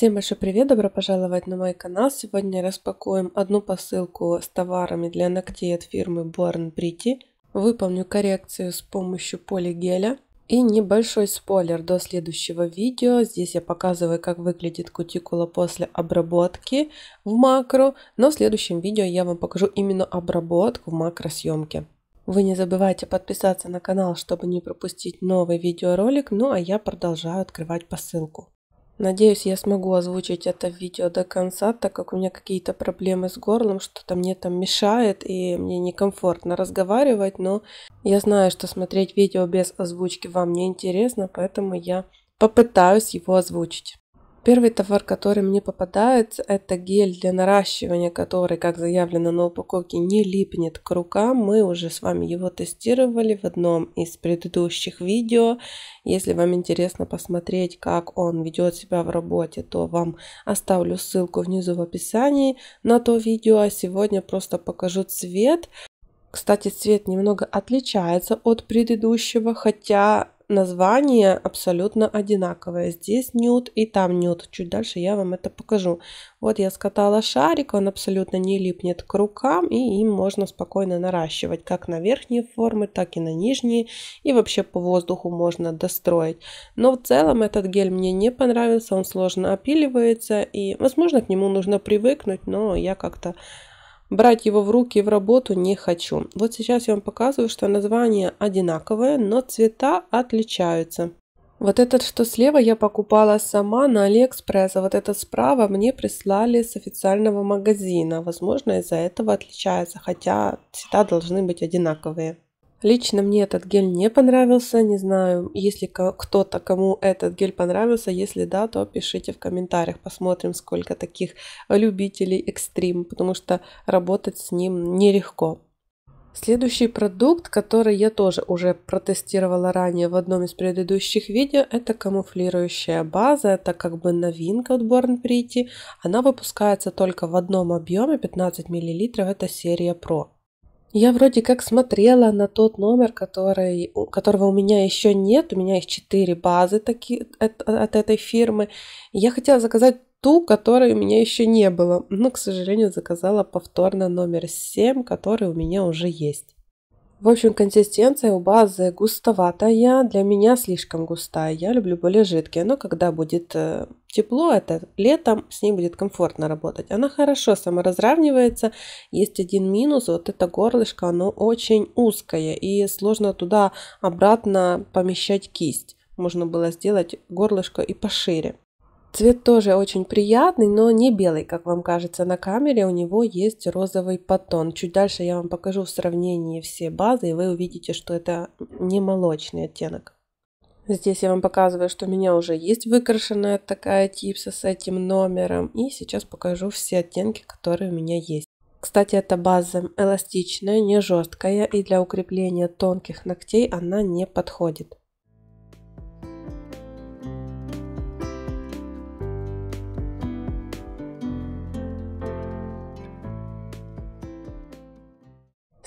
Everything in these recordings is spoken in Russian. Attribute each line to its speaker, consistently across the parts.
Speaker 1: Всем большой привет, добро пожаловать на мой канал. Сегодня распакуем одну посылку с товарами для ногтей от фирмы Born Pretty. Выполню коррекцию с помощью полигеля. И небольшой спойлер до следующего видео. Здесь я показываю, как выглядит кутикула после обработки в макро. Но в следующем видео я вам покажу именно обработку в макросъемке. Вы не забывайте подписаться на канал, чтобы не пропустить новый видеоролик. Ну а я продолжаю открывать посылку. Надеюсь, я смогу озвучить это видео до конца, так как у меня какие-то проблемы с горлом, что-то мне там мешает и мне некомфортно разговаривать, но я знаю, что смотреть видео без озвучки вам не интересно, поэтому я попытаюсь его озвучить. Первый товар, который мне попадается, это гель для наращивания, который, как заявлено на упаковке, не липнет к рукам. Мы уже с вами его тестировали в одном из предыдущих видео. Если вам интересно посмотреть, как он ведет себя в работе, то вам оставлю ссылку внизу в описании на то видео. А сегодня просто покажу цвет. Кстати, цвет немного отличается от предыдущего, хотя название абсолютно одинаковое. Здесь нюд и там нюд. Чуть дальше я вам это покажу. Вот я скатала шарик, он абсолютно не липнет к рукам, и им можно спокойно наращивать как на верхние формы, так и на нижние, и вообще по воздуху можно достроить. Но в целом этот гель мне не понравился, он сложно опиливается, и возможно к нему нужно привыкнуть, но я как-то брать его в руки и в работу не хочу. Вот сейчас я вам показываю, что названия одинаковые, но цвета отличаются. Вот этот, что слева, я покупала сама на Алиэкспресс, а вот этот справа мне прислали с официального магазина. Возможно, из-за этого отличается, хотя цвета должны быть одинаковые. Лично мне этот гель не понравился, не знаю, если кто-то, кому этот гель понравился, если да, то пишите в комментариях, посмотрим, сколько таких любителей экстрим, потому что работать с ним нелегко. Следующий продукт, который я тоже уже протестировала ранее в одном из предыдущих видео, это камуфлирующая база. Это как бы новинка от Born Pretty. Она выпускается только в одном объеме 15 мл, это серия Pro. Я вроде как смотрела на тот номер, который, которого у меня еще нет. У меня есть четыре базы такие от, от этой фирмы. Я хотела заказать ту, которой у меня еще не было. Но, к сожалению, заказала повторно номер 7, который у меня уже есть. В общем, консистенция у базы густоватая, для меня слишком густая, я люблю более жидкие, но когда будет э, тепло, это летом, с ней будет комфортно работать. Она хорошо саморазравнивается, есть один минус, вот это горлышко, оно очень узкое и сложно туда обратно помещать кисть. Можно было сделать горлышко и пошире. Цвет тоже очень приятный, но не белый, как вам кажется на камере. У него есть розовый потон. Чуть дальше я вам покажу в сравнении все базы, и вы увидите, что это не молочный оттенок. Здесь я вам показываю, что у меня уже есть выкрашенная такая типса с этим номером. И сейчас покажу все оттенки, которые у меня есть. Кстати, эта база эластичная, не жесткая, и для укрепления тонких ногтей она не подходит.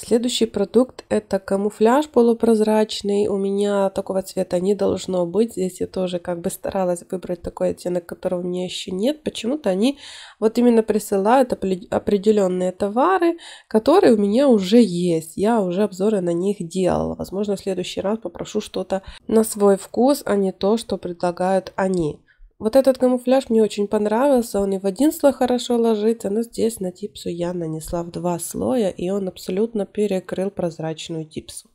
Speaker 1: Следующий продукт это камуфляж полупрозрачный. У меня такого цвета не должно быть. Здесь я тоже как бы старалась выбрать такой оттенок, которого у меня еще нет. Почему-то они вот именно присылают определенные товары, которые у меня уже есть. Я уже обзоры на них делала. Возможно, в следующий раз попрошу что-то на свой вкус, а не то, что предлагают они. Вот этот камуфляж мне очень понравился, он и в один слой хорошо ложится, но здесь на типсу я нанесла в два слоя, и он абсолютно перекрыл прозрачную типсу.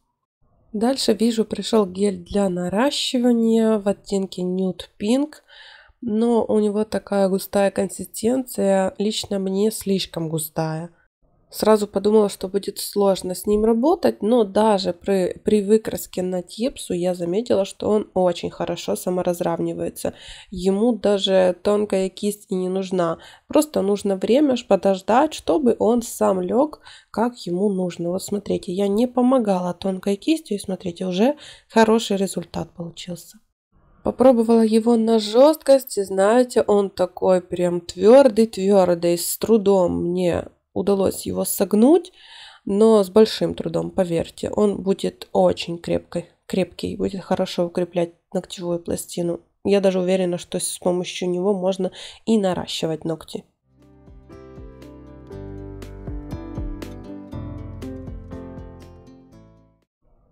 Speaker 1: Дальше вижу пришел гель для наращивания в оттенке Nude Pink, но у него такая густая консистенция, лично мне слишком густая. Сразу подумала, что будет сложно с ним работать, но даже при, при выкраске на тепсу я заметила, что он очень хорошо саморазравнивается. Ему даже тонкая кисть и не нужна. Просто нужно время подождать, чтобы он сам лег, как ему нужно. Вот смотрите, я не помогала тонкой кистью, и смотрите, уже хороший результат получился. Попробовала его на жесткости, знаете, он такой прям твердый-твердый, с трудом мне удалось его согнуть, но с большим трудом, поверьте. Он будет очень крепкой, крепкий, будет хорошо укреплять ногтевую пластину. Я даже уверена, что с помощью него можно и наращивать ногти.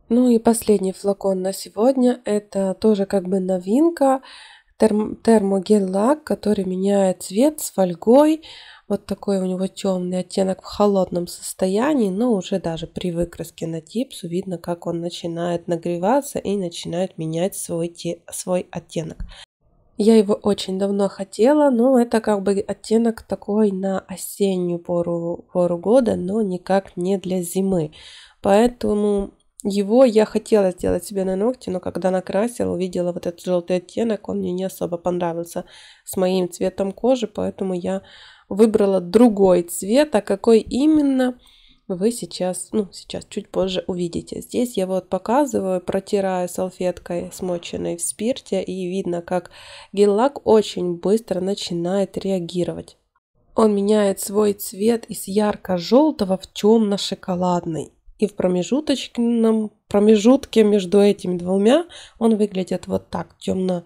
Speaker 1: Ну и последний флакон на сегодня. Это тоже как бы новинка терм, термогель-лак, который меняет цвет с фольгой. Вот такой у него темный оттенок в холодном состоянии, но уже даже при выкраске на типсу видно, как он начинает нагреваться и начинает менять свой, те, свой оттенок. Я его очень давно хотела, но это как бы оттенок такой на осеннюю пору, пору года, но никак не для зимы. Поэтому его я хотела сделать себе на ногти, но когда накрасила, увидела вот этот желтый оттенок, он мне не особо понравился с моим цветом кожи, поэтому я выбрала другой цвет, а какой именно вы сейчас, ну, сейчас чуть позже увидите. Здесь я вот показываю, протираю салфеткой, смоченной в спирте, и видно, как гель-лак очень быстро начинает реагировать. Он меняет свой цвет из ярко-желтого в темно-шоколадный. И в промежуточном промежутке между этими двумя он выглядит вот так, темно,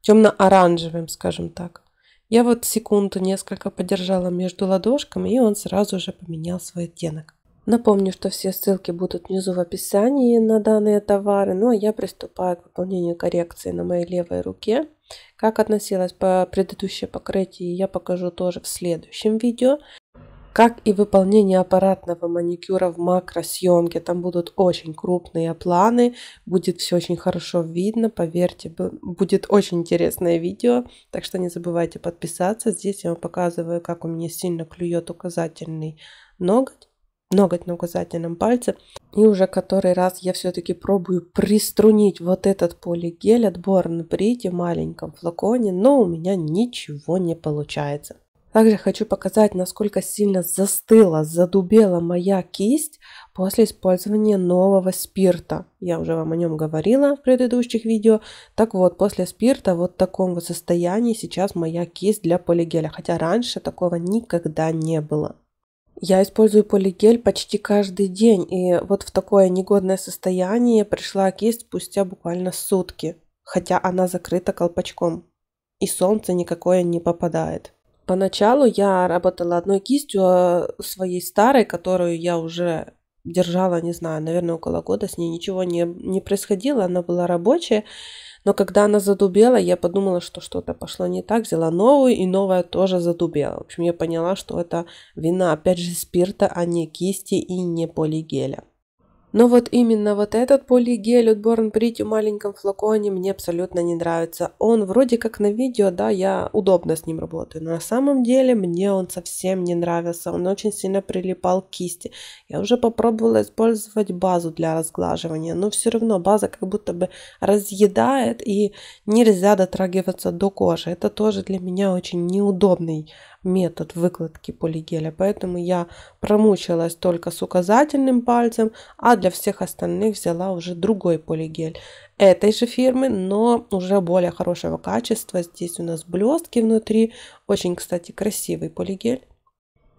Speaker 1: темно-оранжевым, скажем так. Я вот секунду несколько подержала между ладошками, и он сразу же поменял свой оттенок. Напомню, что все ссылки будут внизу в описании на данные товары. Ну а я приступаю к выполнению коррекции на моей левой руке. Как относилась по предыдущее покрытие, я покажу тоже в следующем видео как и выполнение аппаратного маникюра в макросъемке. Там будут очень крупные планы, будет все очень хорошо видно, поверьте, будет очень интересное видео, так что не забывайте подписаться. Здесь я вам показываю, как у меня сильно клюет указательный ноготь ноготь на указательном пальце. И уже который раз я все-таки пробую приструнить вот этот полигель от Born Pretty в маленьком флаконе, но у меня ничего не получается. Также хочу показать, насколько сильно застыла, задубела моя кисть после использования нового спирта. Я уже вам о нем говорила в предыдущих видео. Так вот, после спирта вот в таком вот состоянии сейчас моя кисть для полигеля. Хотя раньше такого никогда не было. Я использую полигель почти каждый день, и вот в такое негодное состояние пришла кисть спустя буквально сутки, хотя она закрыта колпачком, и солнце никакое не попадает. Поначалу я работала одной кистью а, своей старой, которую я уже держала, не знаю, наверное, около года, с ней ничего не, не происходило, она была рабочая, но когда она задубела, я подумала, что что-то пошло не так, взяла новую, и новая тоже задубела. В общем, я поняла, что это вина, опять же, спирта, а не кисти и не полигеля. Но вот именно вот этот полигель от Born Pretty в маленьком флаконе мне абсолютно не нравится. Он вроде как на видео, да, я удобно с ним работаю, но на самом деле мне он совсем не нравился. Он очень сильно прилипал к кисти. Я уже попробовала использовать базу для разглаживания, но все равно база как будто бы разъедает и нельзя дотрагиваться до кожи. Это тоже для меня очень неудобный метод выкладки полигеля. Поэтому я промучилась только с указательным пальцем, а для всех остальных взяла уже другой полигель этой же фирмы, но уже более хорошего качества. Здесь у нас блестки внутри. Очень, кстати, красивый полигель.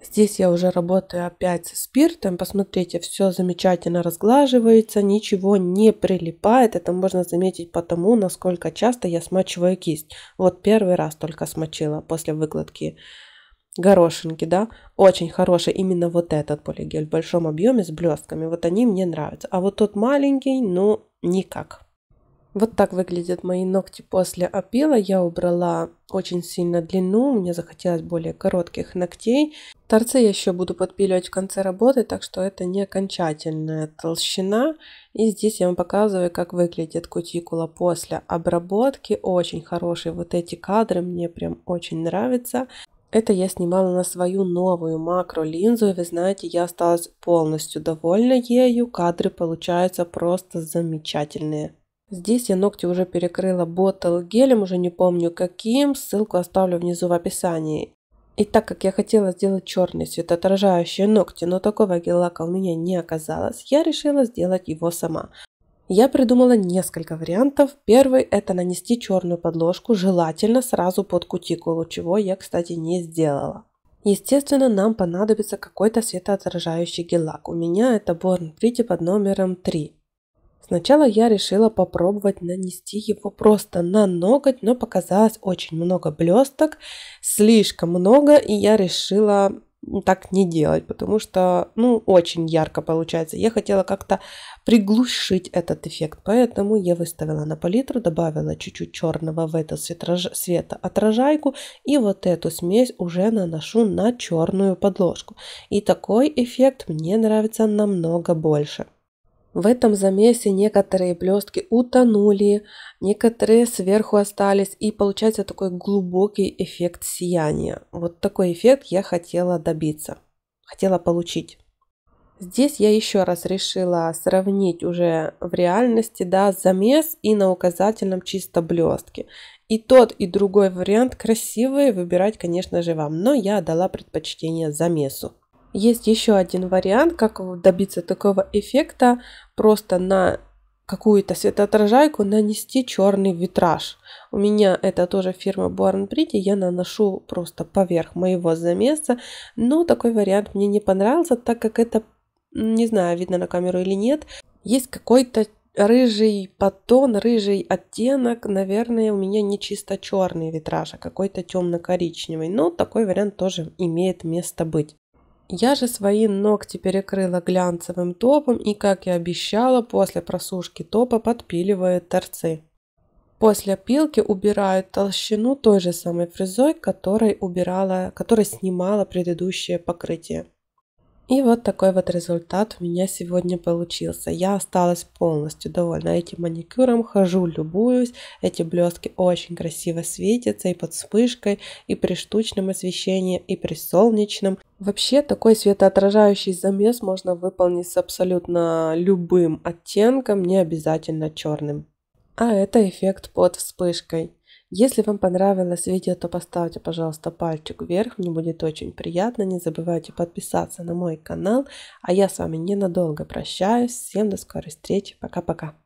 Speaker 1: Здесь я уже работаю опять со спиртом. Посмотрите, все замечательно разглаживается, ничего не прилипает. Это можно заметить по тому, насколько часто я смачиваю кисть. Вот первый раз только смочила после выкладки горошинки, да, очень хороший именно вот этот полигель в большом объеме с блестками, вот они мне нравятся, а вот тот маленький, ну, никак. Вот так выглядят мои ногти после опила. Я убрала очень сильно длину, мне захотелось более коротких ногтей. Торцы я еще буду подпиливать в конце работы, так что это не окончательная толщина. И здесь я вам показываю, как выглядит кутикула после обработки. Очень хорошие вот эти кадры, мне прям очень нравятся. Это я снимала на свою новую макролинзу, и вы знаете, я осталась полностью довольна ею, кадры получаются просто замечательные. Здесь я ногти уже перекрыла ботл гелем, уже не помню каким, ссылку оставлю внизу в описании. И так как я хотела сделать черный цвет светоотражающие ногти, но такого гель-лака у меня не оказалось, я решила сделать его сама. Я придумала несколько вариантов. Первый – это нанести черную подложку, желательно сразу под кутикулу, чего я, кстати, не сделала. Естественно, нам понадобится какой-то светоотражающий гель-лак. У меня это Born Pretty под номером 3. Сначала я решила попробовать нанести его просто на ноготь, но показалось очень много блесток, слишком много, и я решила ну, так не делать, потому что, ну, очень ярко получается. Я хотела как-то приглушить этот эффект, поэтому я выставила на палитру, добавила чуть-чуть черного в эту светоотражайку, и вот эту смесь уже наношу на черную подложку. И такой эффект мне нравится намного больше. В этом замесе некоторые блестки утонули, некоторые сверху остались, и получается такой глубокий эффект сияния. Вот такой эффект я хотела добиться, хотела получить. Здесь я еще раз решила сравнить уже в реальности да, замес и на указательном чисто блестки. И тот, и другой вариант красивые, выбирать, конечно же, вам, но я дала предпочтение замесу. Есть еще один вариант, как добиться такого эффекта, просто на какую-то светоотражайку нанести черный витраж. У меня это тоже фирма Born Pretty, я наношу просто поверх моего замеса, но такой вариант мне не понравился, так как это, не знаю, видно на камеру или нет, есть какой-то рыжий потон, рыжий оттенок, наверное, у меня не чисто черный витраж, а какой-то темно-коричневый, но такой вариант тоже имеет место быть. Я же свои ногти перекрыла глянцевым топом и, как и обещала, после просушки топа подпиливаю торцы. После пилки убираю толщину той же самой фрезой, которой, убирала, которой снимала предыдущее покрытие. И вот такой вот результат у меня сегодня получился. Я осталась полностью довольна этим маникюром, хожу, любуюсь. Эти блестки очень красиво светятся и под вспышкой, и при штучном освещении, и при солнечном. Вообще такой светоотражающий замес можно выполнить с абсолютно любым оттенком, не обязательно черным. А это эффект под вспышкой. Если вам понравилось видео, то поставьте, пожалуйста, пальчик вверх, мне будет очень приятно. Не забывайте подписаться на мой канал, а я с вами ненадолго прощаюсь. Всем до скорой встречи, пока-пока.